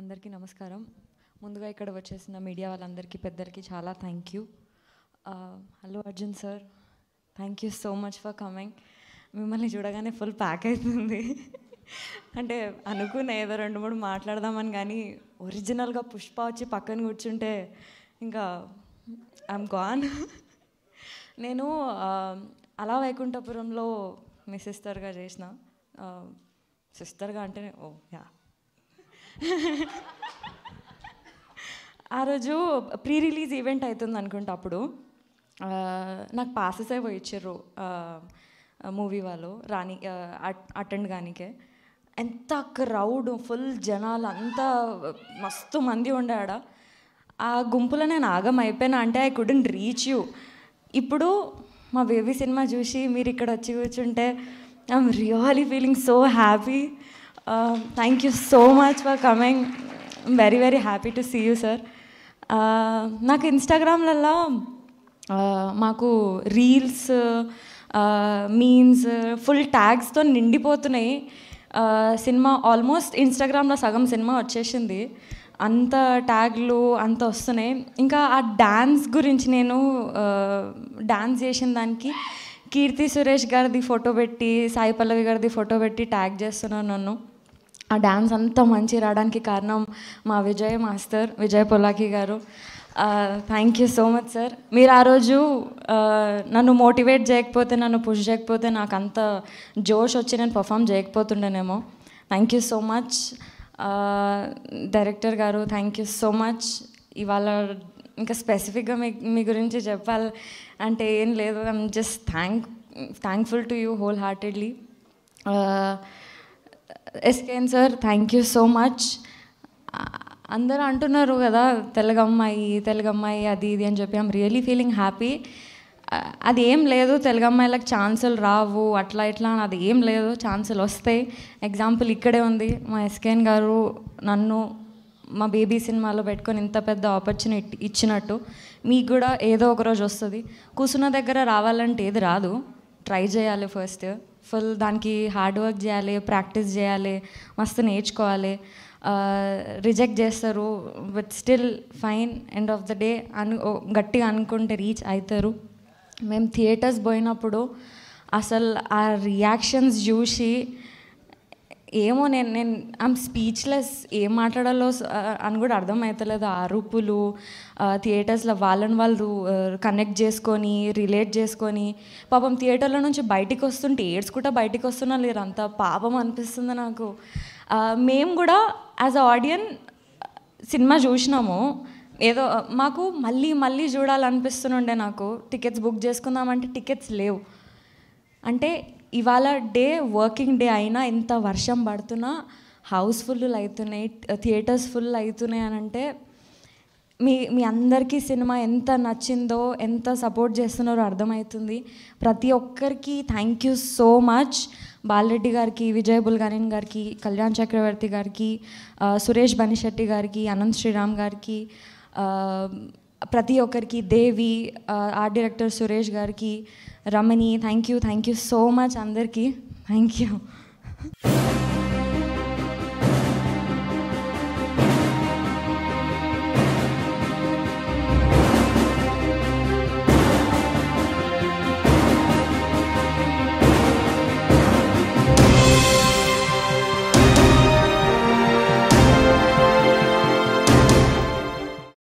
అందరికీ నమస్కారం ముందుగా ఇక్కడ వచ్చేసిన మీడియా వాళ్ళందరికీ పెద్దరికి చాలా thank you hello Arjun sir thank you so much for coming మిమ్మల్ని చూడగానే ఫుల్ ప్యాక్ అవుతుంది అంటే అనుకున్న ఏదో రెండు మూడు మాట్లాడదామని కానీ ఒరిజినల్గా పుష్ప వచ్చి పక్కన కూర్చుంటే ఇంకా ఐమ్ గాన్ నేను uh, అలా వైకుంఠపురంలో మీ సిస్టర్గా చేసిన సిస్టర్గా అంటేనే ఓ యా ఆ రోజు ప్రీ రిలీజ్ ఈవెంట్ అవుతుంది అనుకుంటా అప్పుడు నాకు పాసెస్ అయిపోయి ఇచ్చారు మూవీ వాళ్ళు రాణి అటెండ్ కానికే ఎంత క్రౌడ్ ఫుల్ జనాలు అంతా మస్తు మంది ఉండాడ ఆ గుంపులో నేను ఆగం అయిపోయినా అంటే ఐ కుడెంట్ రీచ్ యూ ఇప్పుడు మా బేబీ సినిమా చూసి మీరు ఇక్కడ వచ్చి కూర్చుంటే I'm really feeling so happy thank you so much for coming very very happy to see you sir నాకు ఇన్స్టాగ్రామ్లలో uh, మాకు రీల్స్ మీన్స్ ఫుల్ ట్యాగ్స్తో నిండిపోతున్నాయి uh, సినిమా ఆల్మోస్ట్ ఇన్స్టాగ్రామ్లో సగం సినిమా వచ్చేసింది అంత ట్యాగ్లు అంత వస్తున్నాయి ఇంకా ఆ డ్యాన్స్ గురించి నేను డ్యాన్స్ చేసిన దానికి కీర్తి సురేష్ గారిది ఫోటో పెట్టి సాయి పల్లవి గారిది ఫోటో పెట్టి ట్యాగ్ చేస్తున్నాను నన్ను ఆ డ్యాన్స్ అంత మంచి రావడానికి కారణం మా Vijay master Vijay Polaki garu thank you so much sir మీరు ఆ రోజు నన్ను మోటివేట్ చేయకపోతే నన్ను పుష్ చేయకపోతే నాకు అంత జోష్ వచ్చి నేను పర్ఫామ్ చేయకపోతుండేనేమో thank you so much director garu thank you so much ఇవాళ ఇంకా స్పెసిఫిక్గా మీ మీ గురించి చెప్పాలి అంటే ఏం లేదు I'm just thank thankful to you whole heartedly ఎస్కేన్ sir thank you so much అందరూ అంటున్నారు కదా తెలుగమ్మాయి తెలుగమ్మాయి అది ఇది అని చెప్పి ఐమ్ రియలీ ఫీలింగ్ హ్యాపీ అది ఏం లేదు తెలుగు అమ్మాయిలకు ఛాన్సులు రావు అట్లా ఇట్లా అని అది ఏం లేదు ఛాన్సులు వస్తాయి ఎగ్జాంపుల్ ఇక్కడే ఉంది మా ఎస్కేన్ గారు నన్ను మా బేబీ సినిమాలో పెట్టుకొని ఇంత పెద్ద ఆపర్చునిటీ ఇచ్చినట్టు మీకు కూడా ఏదో ఒక రోజు వస్తుంది కూర్చున్న దగ్గర రావాలంటే ఏది రాదు ట్రై చేయాలి ఫస్ట్ ఫుల్ దానికి హార్డ్ వర్క్ చేయాలి ప్రాక్టీస్ చేయాలి మస్తు నేర్చుకోవాలి రిజెక్ట్ చేస్తారు but still fine end of the day అను గట్టిగా అనుకుంటే రీచ్ అవుతారు మేము థియేటర్స్ పోయినప్పుడు అసలు ఆ రియాక్షన్స్ చూసి ఏమో నేను నేను ఐమ్ స్పీచ్లెస్ ఏం మాట్లాడాలో అని కూడా అర్థమవుతలేదు ఆ అరుపులు థియేటర్స్లో వాళ్ళని వాళ్ళు కనెక్ట్ చేసుకొని రిలేట్ చేసుకొని పాపం థియేటర్లో నుంచి బయటికి వస్తుంటే ఏడ్చుకుంటా బయటికి లేరు అంత పాపం అనిపిస్తుంది నాకు మేము కూడా యాజ్ ఆడియన్ సినిమా చూసినాము ఏదో మాకు మళ్ళీ మళ్ళీ చూడాలనిపిస్తుండే నాకు టికెట్స్ బుక్ చేసుకుందామంటే టికెట్స్ లేవు అంటే ఇవాళ డే వర్కింగ్ డే అయినా ఇంత వర్షం పడుతున్నా హౌస్ ఫుల్ అవుతున్నాయి థియేటర్స్ ఫుల్ అవుతున్నాయి అని అంటే మీ మీ అందరికీ సినిమా ఎంత నచ్చిందో ఎంత సపోర్ట్ చేస్తున్నారో అర్థమవుతుంది ప్రతి ఒక్కరికి thank you so much Balareddy garu Vijay బుల్గారిన్ గారికి కళ్యాణ్ చక్రవర్తి గారికి సురేష్ బనిశెట్టి గారికి అనంత్ శ్రీరామ్ గారికి प्रती देवी आर्ट डिटर Suresh garu thank you thank you so much अंदर की थैंक यू